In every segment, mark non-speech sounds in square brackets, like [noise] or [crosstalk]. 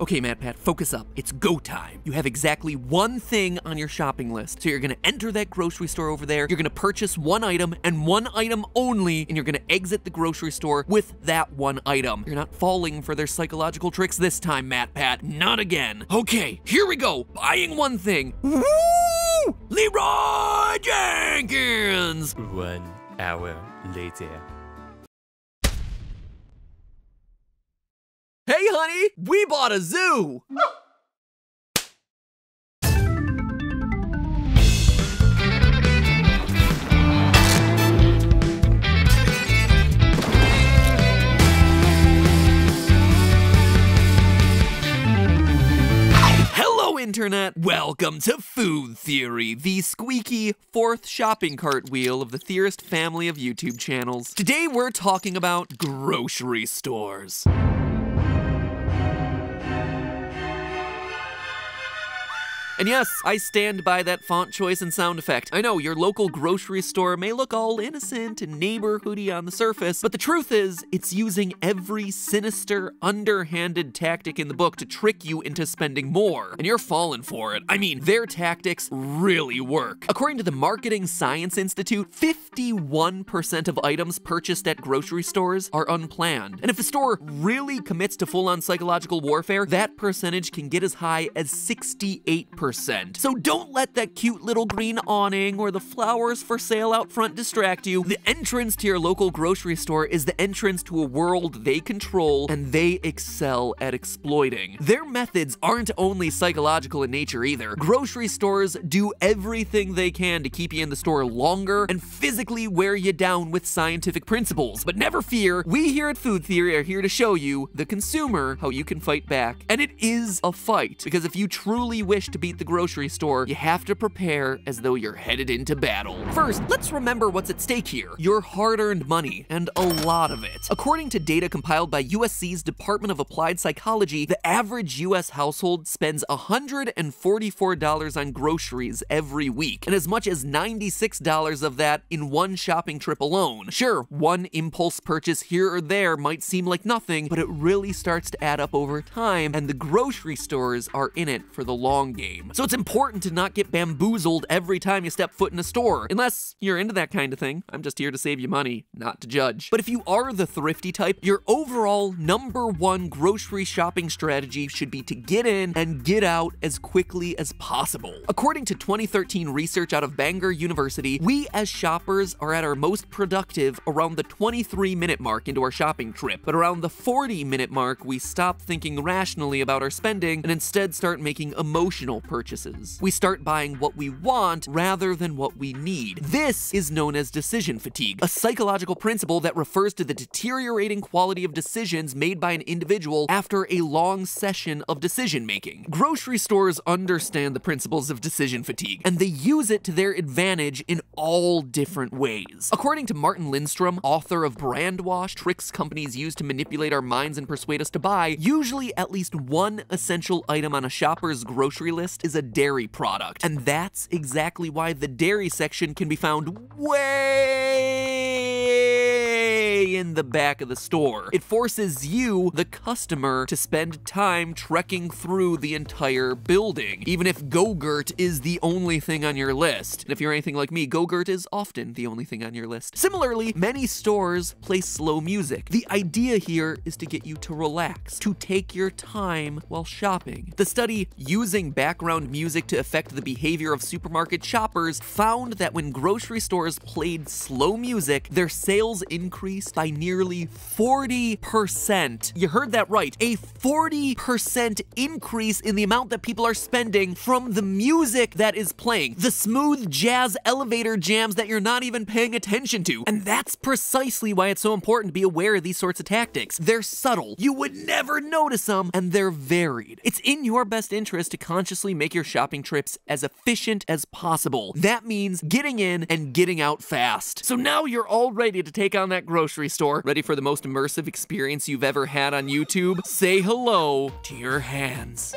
Okay, Pat, focus up. It's go time. You have exactly one thing on your shopping list. So you're gonna enter that grocery store over there, you're gonna purchase one item and one item only, and you're gonna exit the grocery store with that one item. You're not falling for their psychological tricks this time, MatPat. Not again. Okay, here we go. Buying one thing. Woo! Leroy Jenkins! One hour later. money, we bought a zoo. Internet, welcome to Food Theory, the squeaky fourth shopping cart wheel of the theorist family of YouTube channels. Today we're talking about grocery stores. And yes, I stand by that font choice and sound effect. I know your local grocery store may look all innocent and neighborhoody on the surface, but the truth is, it's using every sinister, underhanded tactic in the book to trick you into spending more. And you're falling for it. I mean, their tactics really work. According to the Marketing Science Institute, 51% of items purchased at grocery stores are unplanned. And if a store really commits to full-on psychological warfare, that percentage can get as high as 68%. So don't let that cute little green awning or the flowers for sale out front distract you. The entrance to your local grocery store is the entrance to a world they control and they excel at exploiting. Their methods aren't only psychological in nature either. Grocery stores do everything they can to keep you in the store longer and physically wear you down with scientific principles. But never fear, we here at Food Theory are here to show you, the consumer, how you can fight back. And it is a fight, because if you truly wish to beat the grocery store, you have to prepare as though you're headed into battle. First, let's remember what's at stake here. Your hard-earned money, and a lot of it. According to data compiled by USC's Department of Applied Psychology, the average US household spends $144 on groceries every week, and as much as $96 of that in one shopping trip alone. Sure, one impulse purchase here or there might seem like nothing, but it really starts to add up over time, and the grocery stores are in it for the long game game. So it's important to not get bamboozled every time you step foot in a store, unless you're into that kind of thing. I'm just here to save you money, not to judge. But if you are the thrifty type, your overall number one grocery shopping strategy should be to get in and get out as quickly as possible. According to 2013 research out of Bangor University, we as shoppers are at our most productive around the 23 minute mark into our shopping trip. But around the 40 minute mark, we stop thinking rationally about our spending and instead start making emotional purchases. We start buying what we want rather than what we need. This is known as decision fatigue, a psychological principle that refers to the deteriorating quality of decisions made by an individual after a long session of decision making. Grocery stores understand the principles of decision fatigue, and they use it to their advantage in all different ways. According to Martin Lindstrom, author of Brand Wash, tricks companies use to manipulate our minds and persuade us to buy, usually at least one essential item on a shopper's grocery list is a dairy product. And that's exactly why the dairy section can be found way way in the back of the store. It forces you, the customer, to spend time trekking through the entire building, even if Gogurt is the only thing on your list. And if you're anything like me, Gogurt is often the only thing on your list. Similarly, many stores play slow music. The idea here is to get you to relax, to take your time while shopping. The study Using Background Music to Affect the Behavior of Supermarket Shoppers found that when grocery stores played slow music, their sales increased increased by nearly 40%. You heard that right, a 40% increase in the amount that people are spending from the music that is playing, the smooth jazz elevator jams that you're not even paying attention to. And that's precisely why it's so important to be aware of these sorts of tactics. They're subtle, you would never notice them, and they're varied. It's in your best interest to consciously make your shopping trips as efficient as possible. That means getting in and getting out fast. So now you're all ready to take on that grocery grocery store, ready for the most immersive experience you've ever had on YouTube? Say hello to your hands.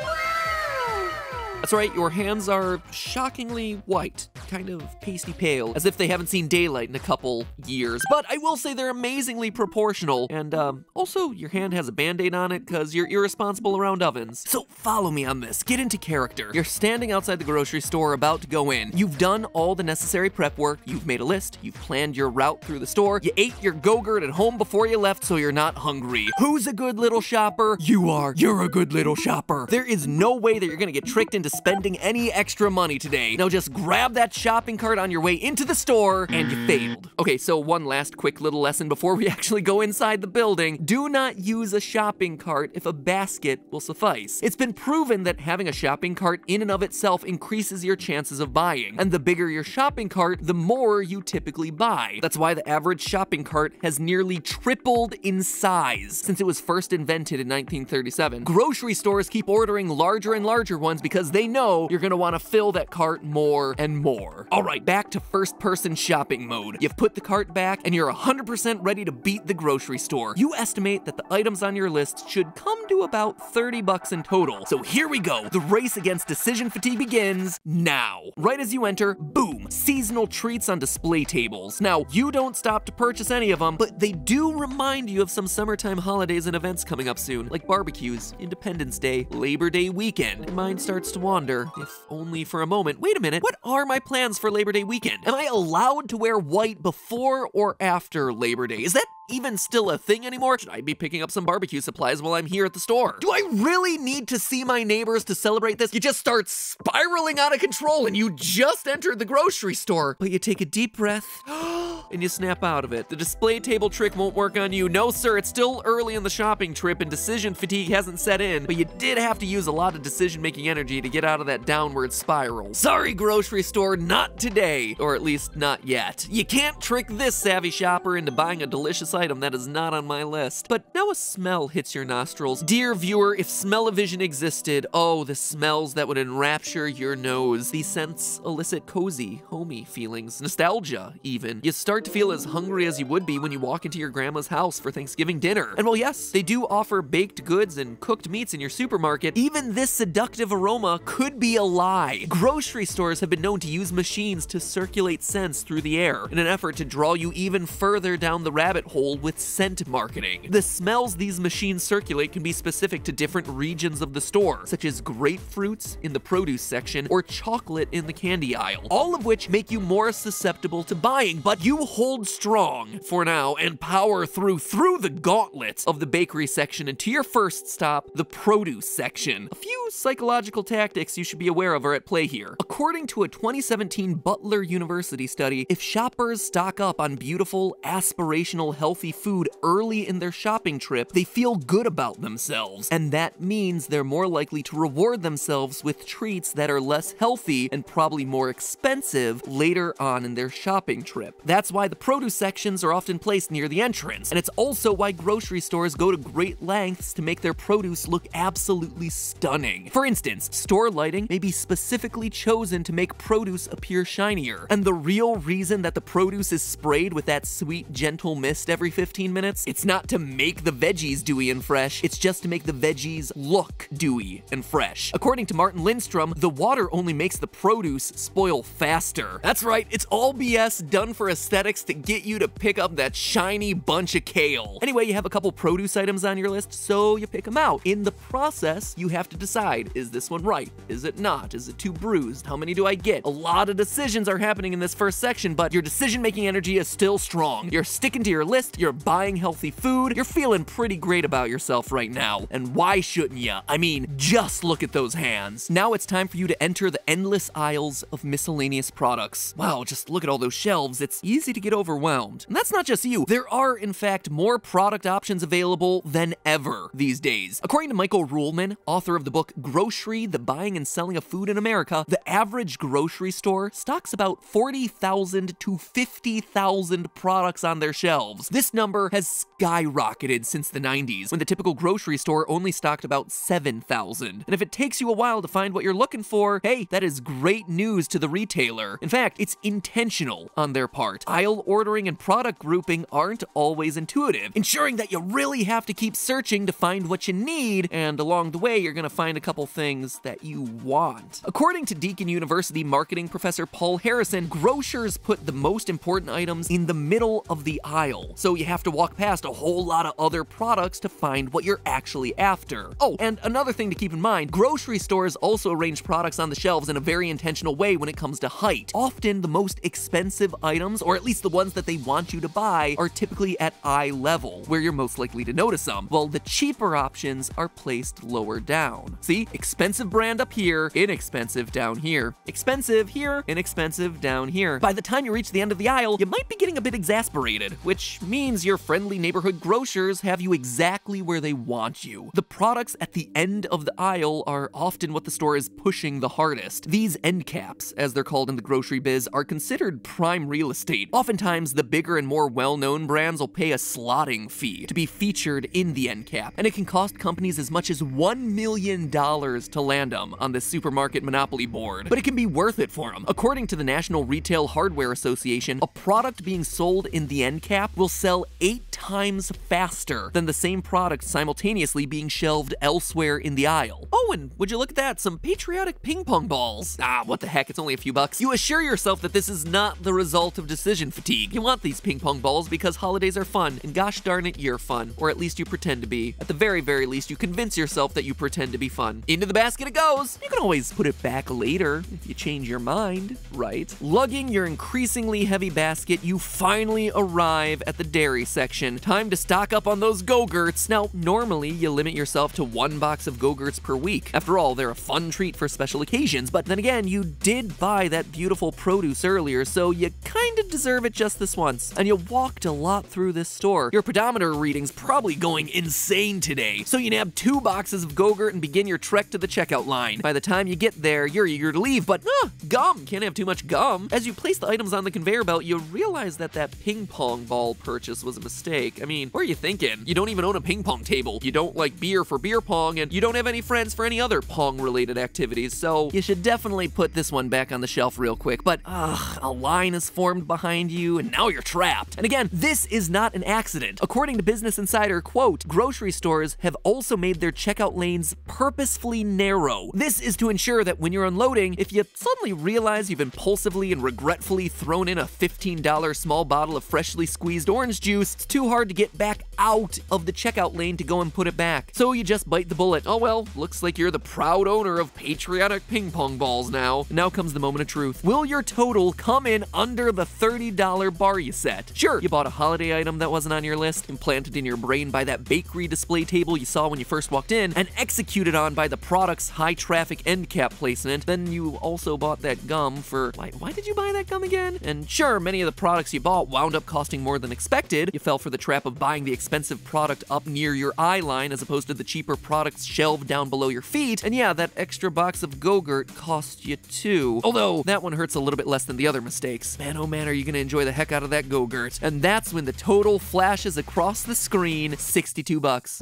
That's right, your hands are shockingly white, kind of pasty pale, as if they haven't seen daylight in a couple years. But I will say they're amazingly proportional, and um, also your hand has a band-aid on it because you're irresponsible around ovens. So follow me on this, get into character. You're standing outside the grocery store about to go in. You've done all the necessary prep work, you've made a list, you've planned your route through the store, you ate your Go-Gurt at home before you left so you're not hungry. Who's a good little shopper? You are. You're a good little shopper. There is no way that you're gonna get tricked into spending any extra money today. Now just grab that shopping cart on your way into the store and you failed. Okay, so one last quick little lesson before we [laughs] actually go inside the building. Do not use a shopping cart if a basket will suffice. It's been proven that having a shopping cart in and of itself increases your chances of buying. And the bigger your shopping cart, the more you typically buy. That's why the average shopping cart has nearly tripled in size since it was first invented in 1937. Grocery stores keep ordering larger and larger ones because they they know you're gonna wanna fill that cart more and more. All right, back to first person shopping mode. You've put the cart back and you're 100% ready to beat the grocery store. You estimate that the items on your list should come to about 30 bucks in total. So here we go. The race against decision fatigue begins now. Right as you enter, boom, seasonal treats on display tables. Now, you don't stop to purchase any of them, but they do remind you of some summertime holidays and events coming up soon, like barbecues, Independence Day, Labor Day weekend. mind starts to wander if only for a moment. Wait a minute, what are my plans for Labor Day weekend? Am I allowed to wear white before or after Labor Day? Is that even still a thing anymore? Should I be picking up some barbecue supplies while I'm here at the store? Do I really need to see my neighbors to celebrate this? You just start spiraling out of control and you just entered the grocery store. But you take a deep breath [gasps] and you snap out of it. The display table trick won't work on you. No, sir, it's still early in the shopping trip and decision fatigue hasn't set in, but you did have to use a lot of decision-making energy to get get out of that downward spiral. Sorry, grocery store, not today. Or at least not yet. You can't trick this savvy shopper into buying a delicious item that is not on my list. But now a smell hits your nostrils. Dear viewer, if smell-o-vision existed, oh, the smells that would enrapture your nose. These scents elicit cozy, homey feelings, nostalgia, even. You start to feel as hungry as you would be when you walk into your grandma's house for Thanksgiving dinner. And while yes, they do offer baked goods and cooked meats in your supermarket, even this seductive aroma could be a lie. Grocery stores have been known to use machines to circulate scents through the air in an effort to draw you even further down the rabbit hole with scent marketing. The smells these machines circulate can be specific to different regions of the store, such as grapefruits in the produce section or chocolate in the candy aisle, all of which make you more susceptible to buying, but you hold strong for now and power through through the gauntlets of the bakery section and to your first stop, the produce section. A few psychological tactics statistics you should be aware of are at play here. According to a 2017 Butler University study, if shoppers stock up on beautiful, aspirational, healthy food early in their shopping trip, they feel good about themselves, and that means they're more likely to reward themselves with treats that are less healthy and probably more expensive later on in their shopping trip. That's why the produce sections are often placed near the entrance, and it's also why grocery stores go to great lengths to make their produce look absolutely stunning. For instance, store lighting may be specifically chosen to make produce appear shinier. And the real reason that the produce is sprayed with that sweet, gentle mist every 15 minutes, it's not to make the veggies dewy and fresh, it's just to make the veggies look dewy and fresh. According to Martin Lindstrom, the water only makes the produce spoil faster. That's right, it's all BS done for aesthetics to get you to pick up that shiny bunch of kale. Anyway, you have a couple produce items on your list, so you pick them out. In the process, you have to decide, is this one right? Is it not? Is it too bruised? How many do I get? A lot of decisions are happening in this first section, but your decision-making energy is still strong. You're sticking to your list, you're buying healthy food, you're feeling pretty great about yourself right now. And why shouldn't you? I mean, just look at those hands. Now it's time for you to enter the endless aisles of miscellaneous products. Wow, just look at all those shelves. It's easy to get overwhelmed. And that's not just you. There are, in fact, more product options available than ever these days. According to Michael Ruhlman, author of the book Grocery, the Buy buying and selling of food in America, the average grocery store stocks about 40,000 to 50,000 products on their shelves. This number has skyrocketed since the 90s, when the typical grocery store only stocked about 7,000. And if it takes you a while to find what you're looking for, hey, that is great news to the retailer. In fact, it's intentional on their part. Aisle ordering and product grouping aren't always intuitive, ensuring that you really have to keep searching to find what you need, and along the way, you're gonna find a couple things that you you want. According to Deakin University marketing professor Paul Harrison, grocers put the most important items in the middle of the aisle, so you have to walk past a whole lot of other products to find what you're actually after. Oh, and another thing to keep in mind, grocery stores also arrange products on the shelves in a very intentional way when it comes to height. Often the most expensive items, or at least the ones that they want you to buy, are typically at eye level, where you're most likely to notice them, while the cheaper options are placed lower down. See, expensive brand up here, inexpensive down here. Expensive here, inexpensive down here. By the time you reach the end of the aisle, you might be getting a bit exasperated, which means your friendly neighborhood grocers have you exactly where they want you. The products at the end of the aisle are often what the store is pushing the hardest. These end caps, as they're called in the grocery biz, are considered prime real estate. Oftentimes, the bigger and more well-known brands will pay a slotting fee to be featured in the end cap, and it can cost companies as much as $1 million to land them on this supermarket monopoly board, but it can be worth it for them. According to the National Retail Hardware Association, a product being sold in the end cap will sell eight times faster than the same product simultaneously being shelved elsewhere in the aisle. Owen, would you look at that, some patriotic ping pong balls. Ah, what the heck, it's only a few bucks. You assure yourself that this is not the result of decision fatigue. You want these ping pong balls because holidays are fun, and gosh darn it, you're fun, or at least you pretend to be. At the very, very least, you convince yourself that you pretend to be fun. Into the basket it goes! goes, you can always put it back later if you change your mind, right? Lugging your increasingly heavy basket, you finally arrive at the dairy section. Time to stock up on those Go-Gurts. Now, normally you limit yourself to one box of Go-Gurts per week. After all, they're a fun treat for special occasions, but then again, you did buy that beautiful produce earlier, so you kinda deserve it just this once. And you walked a lot through this store. Your pedometer reading's probably going insane today, so you nab two boxes of Go-Gurt and begin your trek to the checkout line fine. By the time you get there, you're eager to leave, but uh, gum! Can't have too much gum. As you place the items on the conveyor belt, you realize that that ping pong ball purchase was a mistake. I mean, what are you thinking? You don't even own a ping pong table. You don't like beer for beer pong, and you don't have any friends for any other pong-related activities, so you should definitely put this one back on the shelf real quick. But, ugh, a line is formed behind you, and now you're trapped. And again, this is not an accident. According to Business Insider, quote, grocery stores have also made their checkout lanes purposefully narrow. This is to ensure that when you're unloading, if you suddenly realize you've impulsively and regretfully thrown in a $15 small bottle of freshly squeezed orange juice, it's too hard to get back out of the checkout lane to go and put it back. So you just bite the bullet. Oh well, looks like you're the proud owner of patriotic ping pong balls now. Now comes the moment of truth. Will your total come in under the $30 bar you set? Sure, you bought a holiday item that wasn't on your list, implanted in your brain by that bakery display table you saw when you first walked in, and executed on by the product's high traffic end cap placement. Then you also bought that gum for, why, why did you buy that gum again? And sure, many of the products you bought wound up costing more than expected. You fell for the trap of buying the expensive product up near your eye line as opposed to the cheaper products shelved down below your feet. And yeah, that extra box of Go-Gurt cost you too. Although, that one hurts a little bit less than the other mistakes. Man, oh man, are you gonna enjoy the heck out of that Go-Gurt. And that's when the total flashes across the screen, 62 bucks.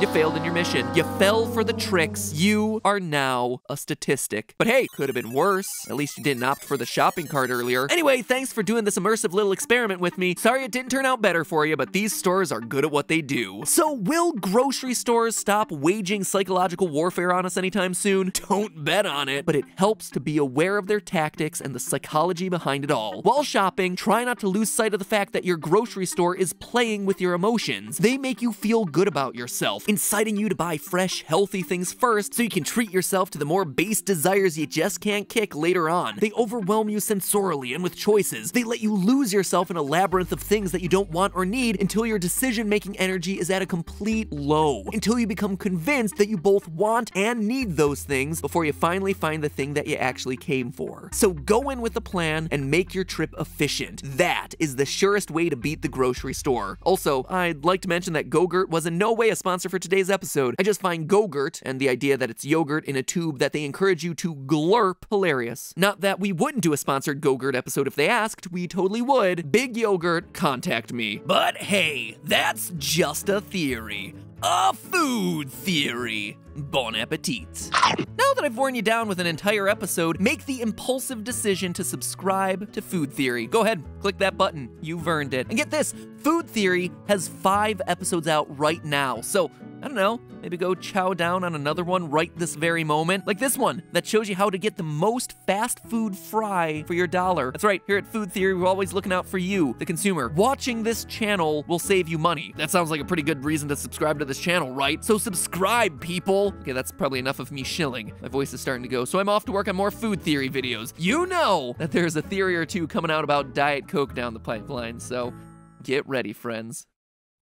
You failed in your mission. You fell for the tricks. You are now a statistic. But hey, could have been worse. At least you didn't opt for the shopping cart earlier. Anyway, thanks for doing this immersive little experiment with me. Sorry it didn't turn out better for you, but these stores are good at what they do. So will grocery stores stop waging psychological warfare on us anytime soon? [laughs] Don't bet on it. But it helps to be aware of their tactics and the psychology behind it all. While shopping, try not to lose sight of the fact that your grocery store is playing with your emotions. They make you feel good about yourself inciting you to buy fresh, healthy things first so you can treat yourself to the more base desires you just can't kick later on. They overwhelm you sensorially and with choices. They let you lose yourself in a labyrinth of things that you don't want or need until your decision-making energy is at a complete low, until you become convinced that you both want and need those things before you finally find the thing that you actually came for. So go in with a plan and make your trip efficient. That is the surest way to beat the grocery store. Also, I'd like to mention that Gogurt was in no way a sponsor for for today's episode, I just find Gogurt and the idea that it's yogurt in a tube that they encourage you to glurp hilarious. Not that we wouldn't do a sponsored Gogurt episode if they asked, we totally would. Big Yogurt, contact me. But hey, that's just a theory. A food theory. Bon appetit. Now that I've worn you down with an entire episode, make the impulsive decision to subscribe to Food Theory. Go ahead, click that button. You've earned it. And get this Food Theory has five episodes out right now. So, I don't know, maybe go chow down on another one right this very moment. Like this one that shows you how to get the most fast food fry for your dollar. That's right, here at Food Theory, we're always looking out for you, the consumer. Watching this channel will save you money. That sounds like a pretty good reason to subscribe to this channel, right? So subscribe, people. Okay, that's probably enough of me shilling. My voice is starting to go, so I'm off to work on more food theory videos. You know that there's a theory or two coming out about Diet Coke down the pipeline, so get ready, friends.